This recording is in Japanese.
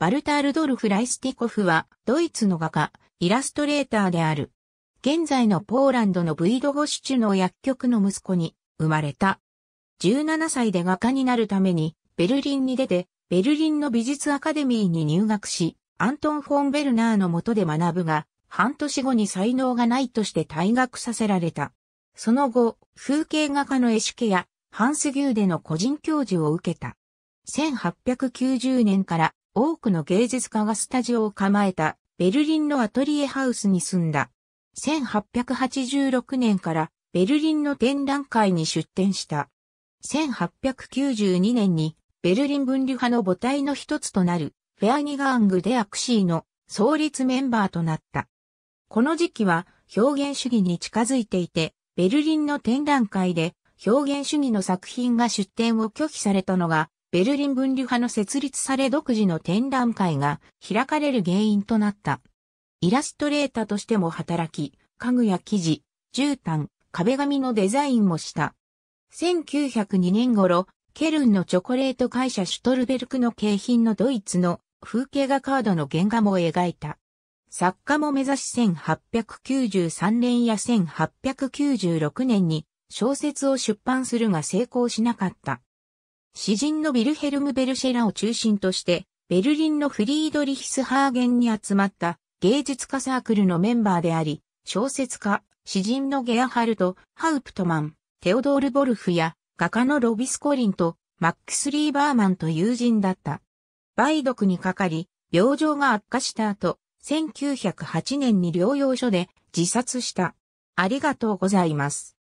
バルタールドルフ・ライスティコフは、ドイツの画家、イラストレーターである。現在のポーランドのブイドゴシチュの薬局の息子に生まれた。17歳で画家になるために、ベルリンに出て、ベルリンの美術アカデミーに入学し、アントン・フォン・ベルナーの下で学ぶが、半年後に才能がないとして退学させられた。その後、風景画家のエシュケや、ハンスギューデの個人教授を受けた。1890年から多くの芸術家がスタジオを構えたベルリンのアトリエハウスに住んだ。1886年からベルリンの展覧会に出展した。1892年にベルリン分離派の母体の一つとなるフェアニガーング・デ・アクシーの創立メンバーとなった。この時期は表現主義に近づいていて、ベルリンの展覧会で表現主義の作品が出展を拒否されたのがベルリン分離派の設立され独自の展覧会が開かれる原因となった。イラストレーターとしても働き、家具や生地、絨毯、壁紙のデザインもした。1902年頃、ケルンのチョコレート会社シュトルベルクの景品のドイツの風景画カードの原画も描いた。作家も目指し1893年や1896年に小説を出版するが成功しなかった。詩人のヴィルヘルム・ベルシェラを中心として、ベルリンのフリードリヒスハーゲンに集まった芸術家サークルのメンバーであり、小説家、詩人のゲアハルト、ハウプトマン、テオドール・ボルフや画家のロビス・コリンとマックス・リーバーマンと友人だった。梅毒にかかり、病状が悪化した後、1908年に療養所で自殺した。ありがとうございます。